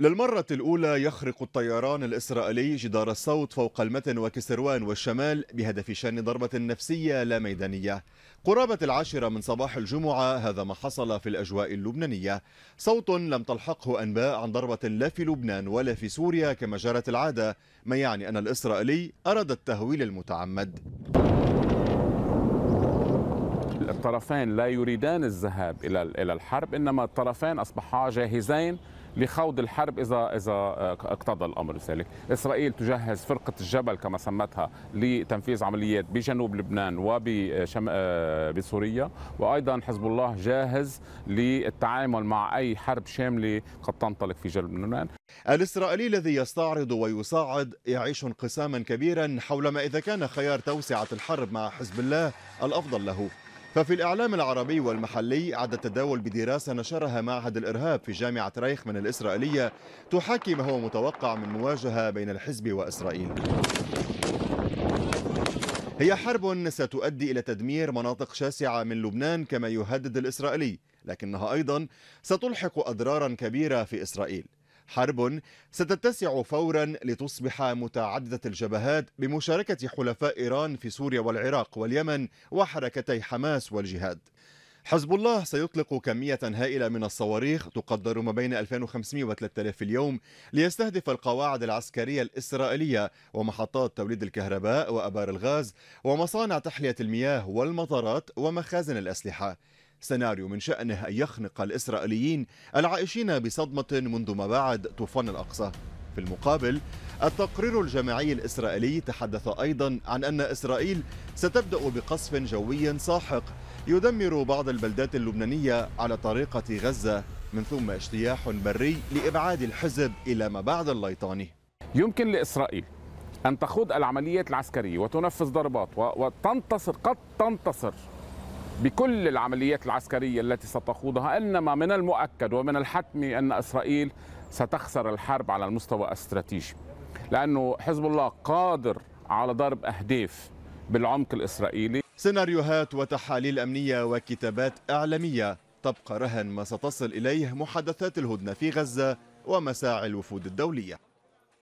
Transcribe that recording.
للمرة الأولى يخرق الطيران الإسرائيلي جدار الصوت فوق المتن وكسروان والشمال بهدف شن ضربة نفسية لا ميدانية قرابة العاشرة من صباح الجمعة هذا ما حصل في الأجواء اللبنانية صوت لم تلحقه أنباء عن ضربة لا في لبنان ولا في سوريا كما جرت العادة ما يعني أن الإسرائيلي أراد التهويل المتعمد الطرفين لا يريدان الذهاب الى الى الحرب انما الطرفان اصبحا جاهزين لخوض الحرب اذا اذا آه، اقتضى الامر ذلك، اسرائيل تجهز فرقه الجبل كما سمتها لتنفيذ عمليات بجنوب لبنان وبسوريا آه، بسوريا، وايضا حزب الله جاهز للتعامل مع اي حرب شامله قد تنطلق في جنوب لبنان. الاسرائيلي الذي يستعرض ويصاعد يعيش انقساما كبيرا حول ما اذا كان خيار توسعه الحرب مع حزب الله الافضل له. ففي الإعلام العربي والمحلي أعاد التداول بدراسة نشرها معهد الإرهاب في جامعة ريخ من الإسرائيلية تحاكي ما هو متوقع من مواجهة بين الحزب وإسرائيل هي حرب ستؤدي إلى تدمير مناطق شاسعة من لبنان كما يهدد الإسرائيلي لكنها أيضا ستلحق أضرارا كبيرة في إسرائيل حرب ستتسع فورا لتصبح متعددة الجبهات بمشاركة حلفاء إيران في سوريا والعراق واليمن وحركتي حماس والجهاد حزب الله سيطلق كمية هائلة من الصواريخ تقدر ما بين 2500 و 3000 اليوم ليستهدف القواعد العسكرية الإسرائيلية ومحطات توليد الكهرباء وأبار الغاز ومصانع تحلية المياه والمطارات ومخازن الأسلحة سيناريو من شأنه أن يخنق الإسرائيليين العائشين بصدمة منذ ما بعد طوفان الأقصى في المقابل التقرير الجماعي الإسرائيلي تحدث أيضا عن أن إسرائيل ستبدأ بقصف جوي ساحق يدمر بعض البلدات اللبنانية على طريقة غزة من ثم اجتياح بري لإبعاد الحزب إلى ما بعد الليطاني يمكن لإسرائيل أن تخوض العمليات العسكرية وتنفذ ضربات وتنتصر قد تنتصر بكل العمليات العسكرية التي ستخوضها إنما من المؤكد ومن الحتمي أن إسرائيل ستخسر الحرب على المستوى الاستراتيجي لأنه حزب الله قادر على ضرب أهداف بالعمق الإسرائيلي سيناريوهات وتحاليل أمنية وكتابات إعلامية تبقى رهن ما ستصل إليه محادثات الهدنة في غزة ومساعي الوفود الدولية